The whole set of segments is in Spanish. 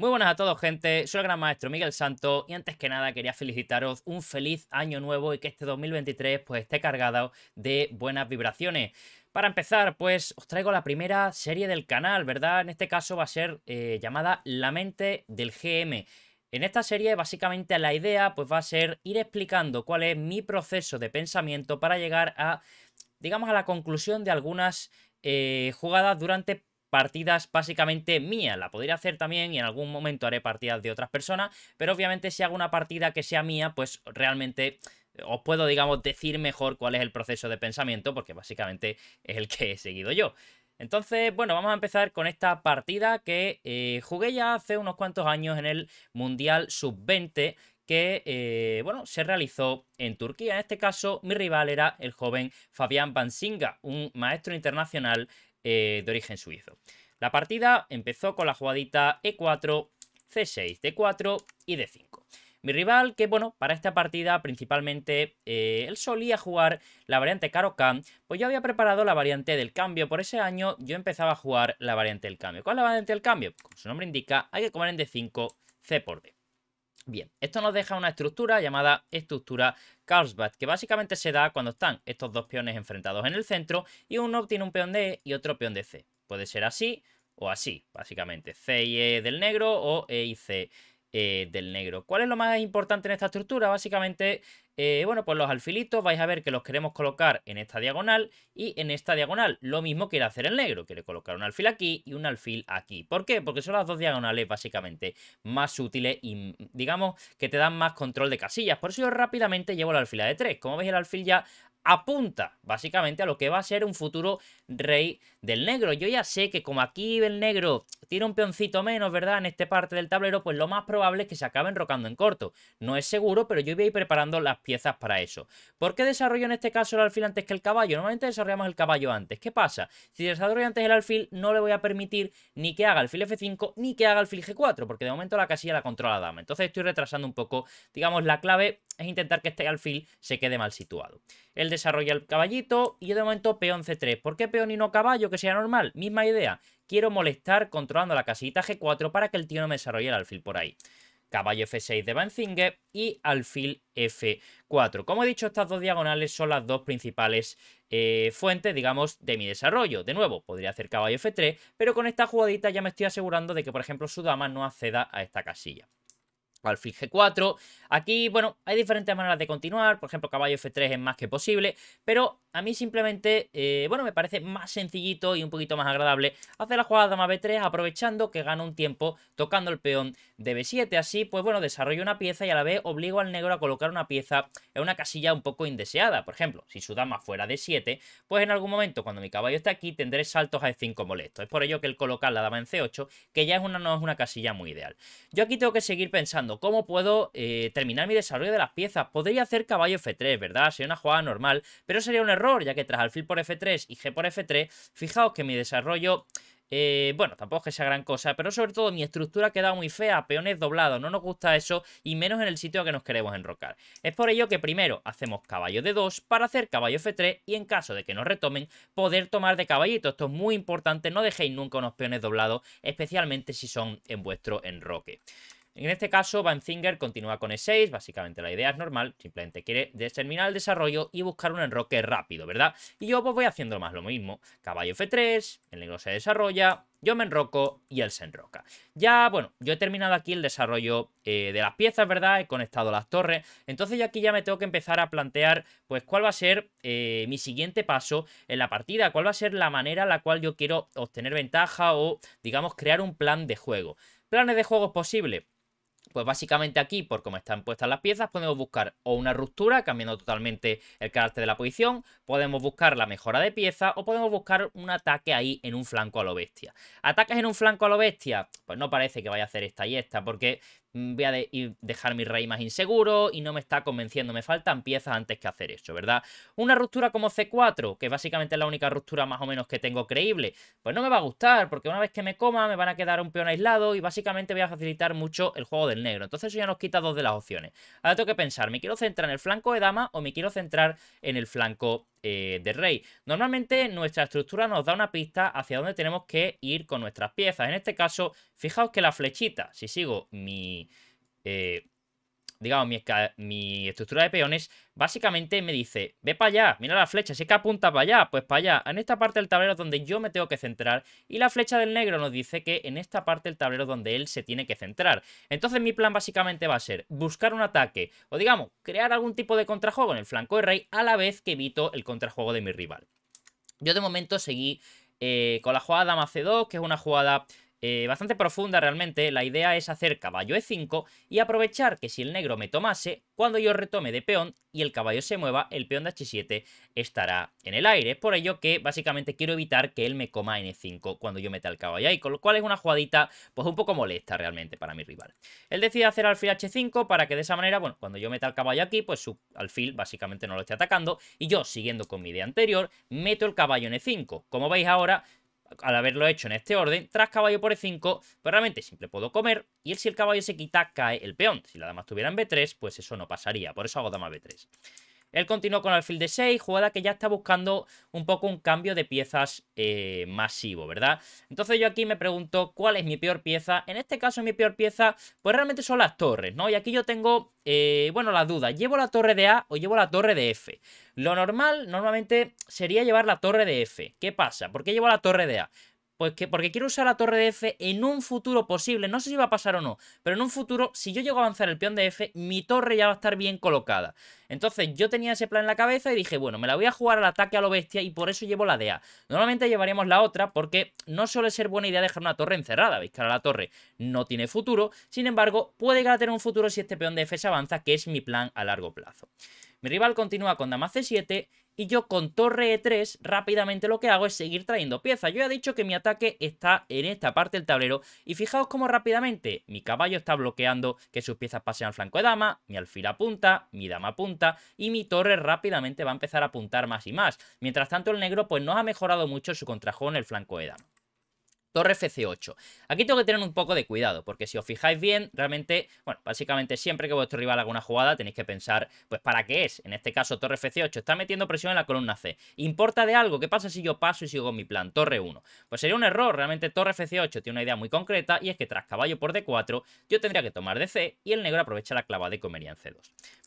Muy buenas a todos, gente. Soy el gran maestro Miguel Santo y antes que nada quería felicitaros un feliz año nuevo y que este 2023 pues esté cargado de buenas vibraciones. Para empezar, pues os traigo la primera serie del canal, ¿verdad? En este caso va a ser eh, llamada La mente del GM. En esta serie básicamente la idea pues va a ser ir explicando cuál es mi proceso de pensamiento para llegar a, digamos, a la conclusión de algunas eh, jugadas durante partidas básicamente mías, La podría hacer también y en algún momento haré partidas de otras personas, pero obviamente si hago una partida que sea mía, pues realmente eh, os puedo, digamos, decir mejor cuál es el proceso de pensamiento, porque básicamente es el que he seguido yo. Entonces, bueno, vamos a empezar con esta partida que eh, jugué ya hace unos cuantos años en el Mundial Sub-20, que, eh, bueno, se realizó en Turquía. En este caso, mi rival era el joven Fabián Bansinga, un maestro internacional eh, de origen suizo. La partida empezó con la jugadita E4, C6, D4 y D5. Mi rival, que bueno, para esta partida principalmente eh, él solía jugar la variante Caro Cam, pues yo había preparado la variante del cambio. Por ese año yo empezaba a jugar la variante del cambio. ¿Cuál es la variante del cambio? Como su nombre indica, hay que comer en D5, C por D. Bien, esto nos deja una estructura llamada estructura Carlsbad, que básicamente se da cuando están estos dos peones enfrentados en el centro y uno obtiene un peón de E y otro peón de C. Puede ser así o así, básicamente. C y E del negro o E y C eh, del negro. ¿Cuál es lo más importante en esta estructura? Básicamente, eh, bueno, pues los alfilitos vais a ver que los queremos colocar en esta diagonal y en esta diagonal. Lo mismo quiere hacer el negro, quiere colocar un alfil aquí y un alfil aquí. ¿Por qué? Porque son las dos diagonales básicamente más útiles y mm, digamos que te dan más control de casillas. Por eso yo rápidamente llevo la alfila de 3. Como veis el alfil ya apunta básicamente a lo que va a ser un futuro rey del negro. Yo ya sé que como aquí el negro tiene un peoncito menos, ¿verdad? En esta parte del tablero, pues lo más probable es que se acabe enrocando en corto. No es seguro, pero yo voy a ir preparando las piezas para eso. ¿Por qué desarrollo en este caso el alfil antes que el caballo? Normalmente desarrollamos el caballo antes. ¿Qué pasa? Si desarrollo antes el alfil, no le voy a permitir ni que haga alfil F5 ni que haga alfil G4, porque de momento la casilla la controla la dama. Entonces estoy retrasando un poco, digamos, la clave es intentar que este alfil se quede mal situado. El desarrolla el caballito y de momento peón c3. ¿Por qué peón y no caballo? Que sea normal. Misma idea. Quiero molestar controlando la casita g4 para que el tío no me desarrolle el alfil por ahí. Caballo f6 de benzinger y alfil f4. Como he dicho, estas dos diagonales son las dos principales eh, fuentes, digamos, de mi desarrollo. De nuevo, podría hacer caballo f3, pero con esta jugadita ya me estoy asegurando de que, por ejemplo, su dama no acceda a esta casilla alfil g4. Aquí, bueno, hay diferentes maneras de continuar, por ejemplo, caballo f3 es más que posible, pero a mí simplemente, eh, bueno, me parece más sencillito y un poquito más agradable hacer la jugada dama b3 aprovechando que gano un tiempo tocando el peón de b7, así, pues bueno, desarrollo una pieza y a la vez obligo al negro a colocar una pieza en una casilla un poco indeseada, por ejemplo, si su dama fuera d7, pues en algún momento cuando mi caballo esté aquí tendré saltos a e5 molestos, es por ello que el colocar la dama en c8, que ya es una, no es una casilla muy ideal. Yo aquí tengo que seguir pensando ¿cómo puedo eh, terminar mi desarrollo de las piezas? Podría hacer caballo F3, ¿verdad? Sería una jugada normal, pero sería un error, ya que tras alfil por F3 y G por F3, fijaos que mi desarrollo... Eh, bueno, tampoco es que sea gran cosa, pero sobre todo mi estructura queda muy fea, peones doblados, no nos gusta eso, y menos en el sitio que nos queremos enrocar. Es por ello que primero hacemos caballo de 2 para hacer caballo F3 y en caso de que nos retomen, poder tomar de caballito. Esto es muy importante, no dejéis nunca unos peones doblados, especialmente si son en vuestro enroque. En este caso, Banzinger continúa con E6, básicamente la idea es normal, simplemente quiere terminar el desarrollo y buscar un enroque rápido, ¿verdad? Y yo pues voy haciendo más lo mismo, caballo F3, el negro se desarrolla, yo me enroco y él se enroca. Ya, bueno, yo he terminado aquí el desarrollo eh, de las piezas, ¿verdad? He conectado las torres. Entonces yo aquí ya me tengo que empezar a plantear, pues, cuál va a ser eh, mi siguiente paso en la partida. Cuál va a ser la manera en la cual yo quiero obtener ventaja o, digamos, crear un plan de juego. ¿Planes de es posible. Pues básicamente aquí, por cómo están puestas las piezas, podemos buscar o una ruptura, cambiando totalmente el carácter de la posición, podemos buscar la mejora de pieza o podemos buscar un ataque ahí en un flanco a lo bestia. ¿Ataques en un flanco a lo bestia? Pues no parece que vaya a hacer esta y esta, porque Mm, voy a dejar mi rey más inseguro y no me está convenciendo, me faltan piezas antes que hacer esto, ¿verdad? Una ruptura como C4, que básicamente es la única ruptura más o menos que tengo creíble, pues no me va a gustar, porque una vez que me coma me van a quedar un peón aislado y básicamente voy a facilitar mucho el juego del negro, entonces eso ya nos quita dos de las opciones. Ahora tengo que pensar, ¿me quiero centrar en el flanco de dama o me quiero centrar en el flanco eh, de rey. Normalmente nuestra estructura nos da una pista hacia dónde tenemos que ir con nuestras piezas. En este caso, fijaos que la flechita, si sigo mi... Eh, digamos, mi, estructura de peones, básicamente me dice, ve para allá, mira la flecha, si es que apunta para allá, pues para allá, en esta parte del tablero donde yo me tengo que centrar, y la flecha del negro nos dice que en esta parte del tablero donde él se tiene que centrar. Entonces mi plan básicamente va a ser buscar un ataque, o digamos, crear algún tipo de contrajuego en el flanco de rey, a la vez que evito el contrajuego de mi rival. Yo de momento seguí eh, con la jugada Dama C2, que es una jugada eh, bastante profunda realmente. La idea es hacer caballo e5 y aprovechar que si el negro me tomase, cuando yo retome de peón y el caballo se mueva, el peón de h7 estará en el aire. Por ello que básicamente quiero evitar que él me coma n5 cuando yo meta el caballo ahí, con lo cual es una jugadita pues un poco molesta realmente para mi rival. Él decide hacer alfil h5 para que de esa manera, bueno, cuando yo meta el caballo aquí, pues su alfil básicamente no lo esté atacando y yo, siguiendo con mi idea anterior, meto el caballo en e5. Como veis ahora, al haberlo hecho en este orden, tras caballo por e5, pues realmente siempre puedo comer, y si el caballo se quita, cae el peón. Si la dama estuviera en b3, pues eso no pasaría, por eso hago dama b3. Él continuó con alfil de 6, jugada que ya está buscando un poco un cambio de piezas eh, masivo, ¿verdad? Entonces yo aquí me pregunto cuál es mi peor pieza. En este caso mi peor pieza, pues realmente son las torres, ¿no? Y aquí yo tengo, eh, bueno, la duda, ¿llevo la torre de A o llevo la torre de F? Lo normal, normalmente, sería llevar la torre de F. ¿Qué pasa? ¿Por qué llevo la torre de A? Pues que porque quiero usar la torre de F en un futuro posible. No sé si va a pasar o no. Pero en un futuro, si yo llego a avanzar el peón de F, mi torre ya va a estar bien colocada. Entonces yo tenía ese plan en la cabeza y dije, bueno, me la voy a jugar al ataque a lo bestia y por eso llevo la de A. Normalmente llevaríamos la otra porque no suele ser buena idea dejar una torre encerrada. Veis que ahora la torre no tiene futuro. Sin embargo, puede llegar a tener un futuro si este peón de F se avanza, que es mi plan a largo plazo. Mi rival continúa con dama c7 y yo con torre e3 rápidamente lo que hago es seguir trayendo piezas. Yo ya he dicho que mi ataque está en esta parte del tablero y fijaos cómo rápidamente mi caballo está bloqueando que sus piezas pasen al flanco de dama, mi alfil apunta, mi dama apunta y mi torre rápidamente va a empezar a apuntar más y más. Mientras tanto el negro pues no ha mejorado mucho su contrajuego en el flanco de dama torre Fc8. Aquí tengo que tener un poco de cuidado, porque si os fijáis bien, realmente, bueno, básicamente siempre que vuestro rival haga una jugada tenéis que pensar, pues, ¿para qué es? En este caso, torre Fc8 está metiendo presión en la columna C. ¿Importa de algo? ¿Qué pasa si yo paso y sigo mi plan? Torre 1. Pues sería un error, realmente torre Fc8 tiene una idea muy concreta y es que tras caballo por D4 yo tendría que tomar DC y el negro aprovecha la clavada de comería en C2.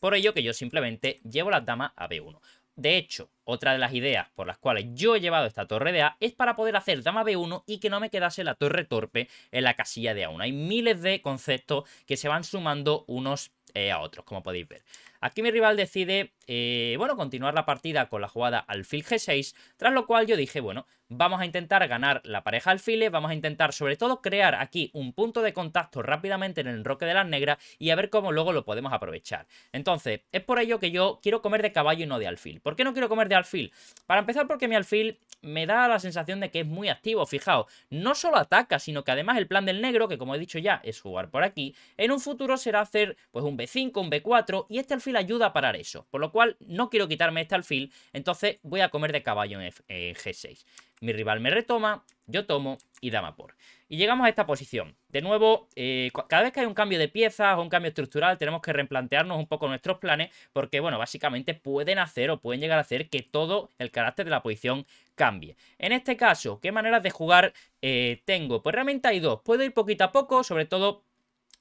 Por ello que yo simplemente llevo la dama a B1. De hecho, otra de las ideas por las cuales yo he llevado esta torre de A es para poder hacer dama B1 y que no me quedase la torre torpe en la casilla de A1. Hay miles de conceptos que se van sumando unos eh, a otros, como podéis ver. Aquí mi rival decide, eh, bueno, continuar la partida con la jugada alfil G6, tras lo cual yo dije, bueno, vamos a intentar ganar la pareja alfiles, vamos a intentar sobre todo crear aquí un punto de contacto rápidamente en el roque de las negras y a ver cómo luego lo podemos aprovechar. Entonces, es por ello que yo quiero comer de caballo y no de alfil. ¿Por qué no quiero comer de alfil? Para empezar porque mi alfil me da la sensación de que es muy activo, fijaos, no solo ataca, sino que además el plan del negro, que como he dicho ya, es jugar por aquí, en un futuro será hacer pues un B5, un B4, y este alfil ayuda a parar eso, por lo cual no quiero quitarme este alfil, entonces voy a comer de caballo en G6 mi rival me retoma, yo tomo y dama por. Y llegamos a esta posición. De nuevo, eh, cada vez que hay un cambio de piezas o un cambio estructural, tenemos que replantearnos un poco nuestros planes, porque, bueno, básicamente pueden hacer o pueden llegar a hacer que todo el carácter de la posición cambie. En este caso, ¿qué maneras de jugar eh, tengo? Pues realmente hay dos. Puedo ir poquito a poco, sobre todo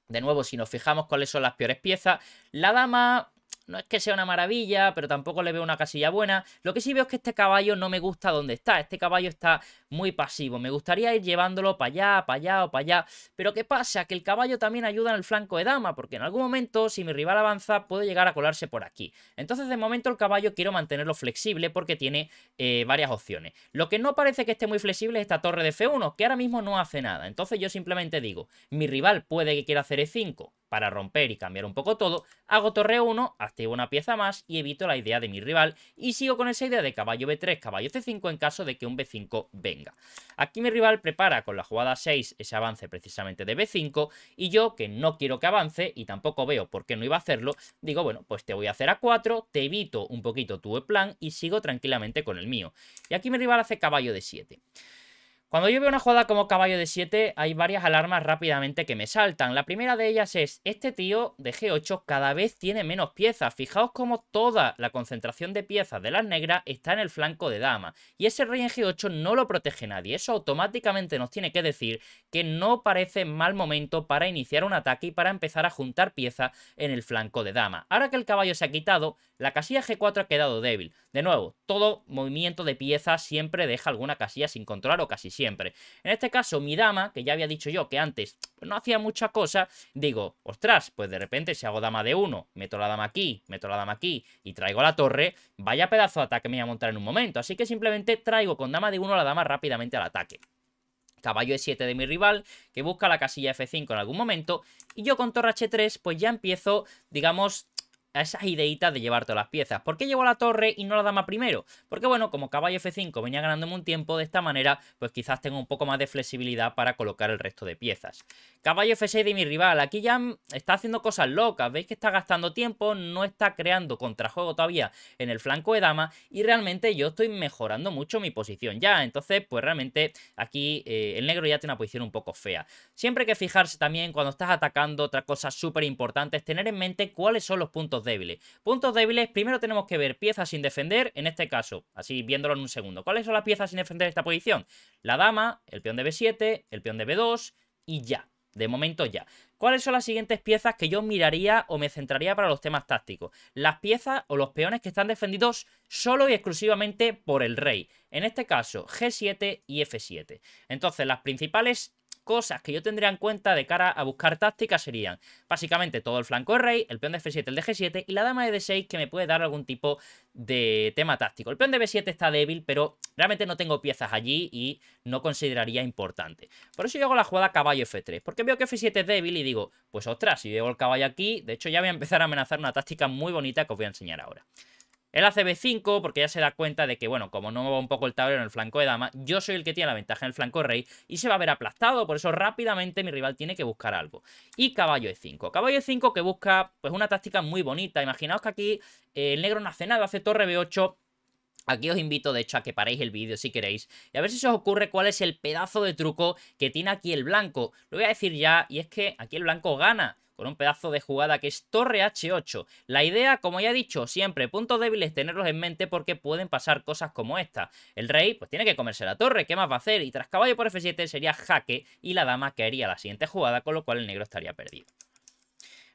de nuevo, si nos fijamos cuáles son las peores piezas, la dama no es que sea una maravilla, pero tampoco le veo una casilla buena. Lo que sí veo es que este caballo no me gusta donde está. Este caballo está muy pasivo. Me gustaría ir llevándolo para allá, para allá o para allá. Pero ¿qué pasa? Que el caballo también ayuda en el flanco de dama, porque en algún momento, si mi rival avanza, puede llegar a colarse por aquí. Entonces, de momento, el caballo quiero mantenerlo flexible porque tiene eh, varias opciones. Lo que no parece que esté muy flexible es esta torre de F1, que ahora mismo no hace nada. Entonces yo simplemente digo, mi rival puede que quiera hacer E5, para romper y cambiar un poco todo, hago torre 1, activo una pieza más y evito la idea de mi rival y sigo con esa idea de caballo B3, caballo C5 en caso de que un B5 venga. Aquí mi rival prepara con la jugada 6 ese avance precisamente de B5 y yo, que no quiero que avance y tampoco veo por qué no iba a hacerlo, digo, bueno, pues te voy a hacer a 4, te evito un poquito tu plan y sigo tranquilamente con el mío. Y aquí mi rival hace caballo de 7. Cuando yo veo una jugada como caballo de 7, hay varias alarmas rápidamente que me saltan. La primera de ellas es, este tío de G8 cada vez tiene menos piezas. Fijaos cómo toda la concentración de piezas de las negras está en el flanco de dama. Y ese rey en G8 no lo protege nadie. Eso automáticamente nos tiene que decir que no parece mal momento para iniciar un ataque y para empezar a juntar piezas en el flanco de dama. Ahora que el caballo se ha quitado, la casilla G4 ha quedado débil. De nuevo, todo movimiento de pieza siempre deja alguna casilla sin controlar o casi siempre. En este caso, mi dama, que ya había dicho yo que antes no hacía mucha cosa, digo, ostras, pues de repente si hago dama de 1, meto la dama aquí, meto la dama aquí y traigo la torre, vaya pedazo de ataque me voy a montar en un momento. Así que simplemente traigo con dama de 1 la dama rápidamente al ataque caballo E7 de mi rival, que busca la casilla F5 en algún momento, y yo con torre H3, pues ya empiezo, digamos, a esas ideitas de llevar todas las piezas. ¿Por qué llevo la torre y no la dama primero? Porque bueno, como caballo F5 venía ganándome un tiempo de esta manera, pues quizás tengo un poco más de flexibilidad para colocar el resto de piezas. Caballo F6 de mi rival, aquí ya está haciendo cosas locas, veis que está gastando tiempo, no está creando contrajuego todavía en el flanco de dama y realmente yo estoy mejorando mucho mi posición ya, entonces pues realmente aquí eh, el negro ya tiene una posición un poco fea. Siempre hay que fijarse también cuando estás atacando, otra cosa súper importante es tener en mente cuáles son los puntos débiles. Puntos débiles, primero tenemos que ver piezas sin defender, en este caso, así viéndolo en un segundo. ¿Cuáles son las piezas sin defender esta posición? La dama, el peón de B7, el peón de B2 y ya. De momento ya. ¿Cuáles son las siguientes piezas que yo miraría o me centraría para los temas tácticos? Las piezas o los peones que están defendidos solo y exclusivamente por el rey. En este caso, G7 y F7. Entonces, las principales cosas que yo tendría en cuenta de cara a buscar tácticas serían básicamente todo el flanco rey, el peón de f7, el de g7 y la dama de d6 que me puede dar algún tipo de tema táctico. El peón de b7 está débil, pero realmente no tengo piezas allí y no consideraría importante. Por eso yo hago la jugada caballo f3, porque veo que f7 es débil y digo, pues ostras, si llego el caballo aquí, de hecho ya voy a empezar a amenazar una táctica muy bonita que os voy a enseñar ahora. Él hace B5 porque ya se da cuenta de que, bueno, como no va un poco el tablero en el flanco de dama, yo soy el que tiene la ventaja en el flanco rey y se va a ver aplastado, por eso rápidamente mi rival tiene que buscar algo. Y caballo E5. Caballo E5 que busca, pues, una táctica muy bonita. Imaginaos que aquí eh, el negro no hace nada, hace torre B8, Aquí os invito, de hecho, a que paréis el vídeo si queréis y a ver si se os ocurre cuál es el pedazo de truco que tiene aquí el blanco. Lo voy a decir ya, y es que aquí el blanco gana con un pedazo de jugada que es torre H8. La idea, como ya he dicho, siempre puntos débiles tenerlos en mente porque pueden pasar cosas como esta. El rey pues tiene que comerse la torre, ¿qué más va a hacer? Y tras caballo por F7 sería jaque y la dama caería haría la siguiente jugada, con lo cual el negro estaría perdido.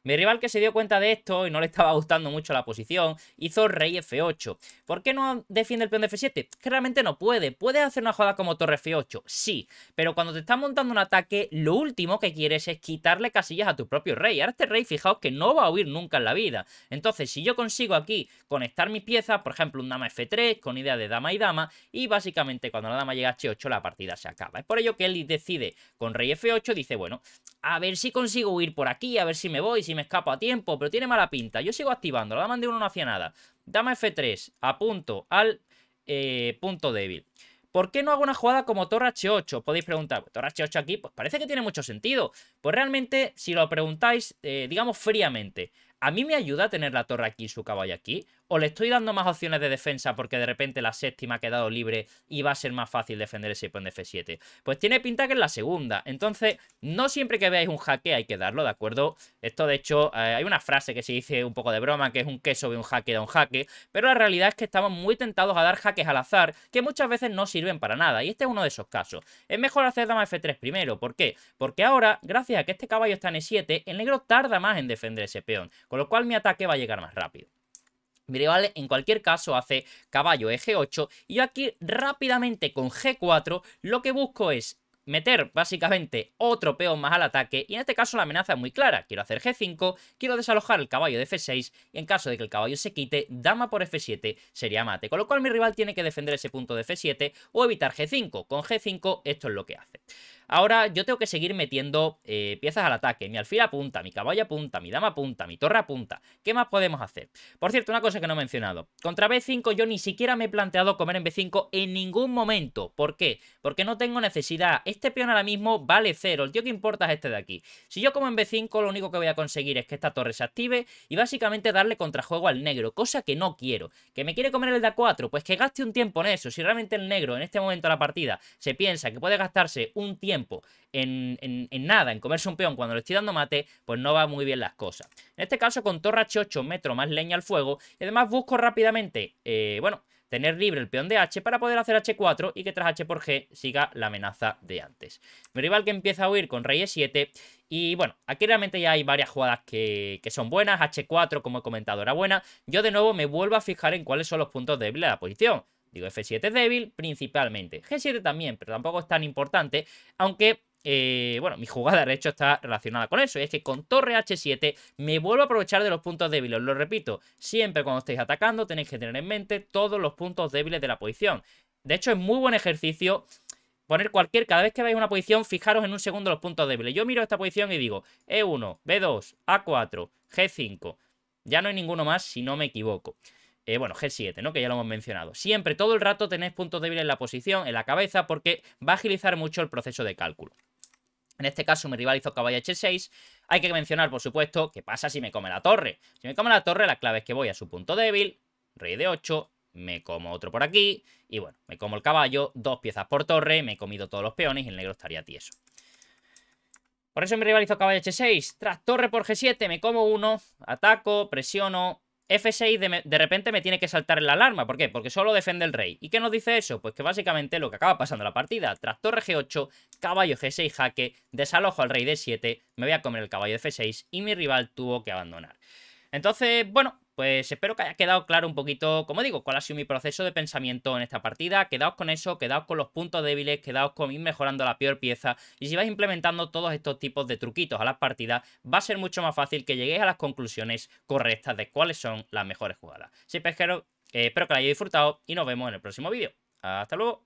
Mi rival que se dio cuenta de esto y no le estaba gustando mucho la posición, hizo rey f8. ¿Por qué no defiende el peón de f7? realmente no puede. Puede hacer una jugada como torre f8, sí, pero cuando te estás montando un ataque, lo último que quieres es quitarle casillas a tu propio rey. Ahora este rey, fijaos que no va a huir nunca en la vida. Entonces, si yo consigo aquí conectar mis piezas, por ejemplo, un dama f3 con idea de dama y dama, y básicamente cuando la dama llega a h8 la partida se acaba. Es por ello que él decide con rey f8, dice, bueno, a ver si consigo huir por aquí, a ver si me voy, si me escapo a tiempo, pero tiene mala pinta. Yo sigo activando, la dama de uno no hacía nada. Dama F3, apunto al eh, punto débil. ¿Por qué no hago una jugada como torre H8? Podéis preguntar, pues torre H8 aquí, pues parece que tiene mucho sentido. Pues realmente, si lo preguntáis, eh, digamos fríamente, ¿A mí me ayuda tener la torre aquí y su caballo aquí? ¿O le estoy dando más opciones de defensa porque de repente la séptima ha quedado libre y va a ser más fácil defender ese peón de F7? Pues tiene pinta que es la segunda. Entonces, no siempre que veáis un jaque hay que darlo, ¿de acuerdo? Esto, de hecho, eh, hay una frase que se dice un poco de broma, que es un queso de un jaque da un jaque. Pero la realidad es que estamos muy tentados a dar jaques al azar, que muchas veces no sirven para nada. Y este es uno de esos casos. Es mejor hacer dama F3 primero. ¿Por qué? Porque ahora, gracias a que este caballo está en E7, el negro tarda más en defender ese peón con lo cual mi ataque va a llegar más rápido. Mi rival en cualquier caso hace caballo e g8 y aquí rápidamente con g4 lo que busco es meter básicamente otro peón más al ataque y en este caso la amenaza es muy clara, quiero hacer g5, quiero desalojar el caballo de f6 y en caso de que el caballo se quite, dama por f7 sería mate, con lo cual mi rival tiene que defender ese punto de f7 o evitar g5, con g5 esto es lo que hace. Ahora yo tengo que seguir metiendo eh, piezas al ataque. Mi alfil apunta, mi caballo apunta, mi dama apunta, mi torre apunta. ¿Qué más podemos hacer? Por cierto, una cosa que no he mencionado. Contra B5 yo ni siquiera me he planteado comer en B5 en ningún momento. ¿Por qué? Porque no tengo necesidad. Este peón ahora mismo vale cero. El tío que importa es este de aquí. Si yo como en B5 lo único que voy a conseguir es que esta torre se active y básicamente darle contrajuego al negro, cosa que no quiero. ¿Que me quiere comer el de A4? Pues que gaste un tiempo en eso. Si realmente el negro en este momento de la partida se piensa que puede gastarse un tiempo en, nada, en comerse un peón cuando le estoy dando mate, pues no va muy bien las cosas. En este caso, con Torre H8 metro más leña al fuego. Y además busco rápidamente, eh, bueno, tener libre el peón de H para poder hacer H4 y que tras H por G siga la amenaza de antes. Mi rival que empieza a huir con rey E7 y bueno, aquí realmente ya hay varias jugadas que, que, son buenas, H4 como he comentado era buena, yo de nuevo me vuelvo a fijar en cuáles son los puntos débiles de la posición. Digo, F7 débil principalmente. G7 también, pero tampoco es tan importante, aunque... Eh, bueno, mi jugada de hecho está relacionada con eso. Y es que con torre H7 me vuelvo a aprovechar de los puntos débiles. Lo repito, siempre cuando estéis atacando tenéis que tener en mente todos los puntos débiles de la posición. De hecho, es muy buen ejercicio poner cualquier, cada vez que veáis una posición, fijaros en un segundo los puntos débiles. Yo miro esta posición y digo E1, B2, A4, G5. Ya no hay ninguno más si no me equivoco. Eh, bueno, G7, ¿no? Que ya lo hemos mencionado. Siempre, todo el rato tenéis puntos débiles en la posición, en la cabeza, porque va a agilizar mucho el proceso de cálculo. En este caso, me rival caballo H6. Hay que mencionar, por supuesto, qué pasa si me come la torre. Si me come la torre, la clave es que voy a su punto débil, rey de 8, me como otro por aquí, y bueno, me como el caballo, dos piezas por torre, me he comido todos los peones y el negro estaría tieso. Por eso me rival caballo H6, tras torre por G7, me como uno, ataco, presiono, F6 de, repente me tiene que saltar la alarma. ¿Por qué? Porque solo defiende el rey. ¿Y qué nos dice eso? Pues que básicamente lo que acaba pasando en la partida, tras torre G8, caballo G6 jaque, desalojo al rey D7, me voy a comer el caballo F6 y mi rival tuvo que abandonar. Entonces, bueno, pues espero que haya quedado claro un poquito, como digo, cuál ha sido mi proceso de pensamiento en esta partida. Quedaos con eso, quedaos con los puntos débiles, quedaos con ir mejorando la peor pieza. Y si vais implementando todos estos tipos de truquitos a las partidas, va a ser mucho más fácil que lleguéis a las conclusiones correctas de cuáles son las mejores jugadas. Sí, Pesquero, eh, espero que lo hayáis disfrutado y nos vemos en el próximo vídeo. ¡Hasta luego!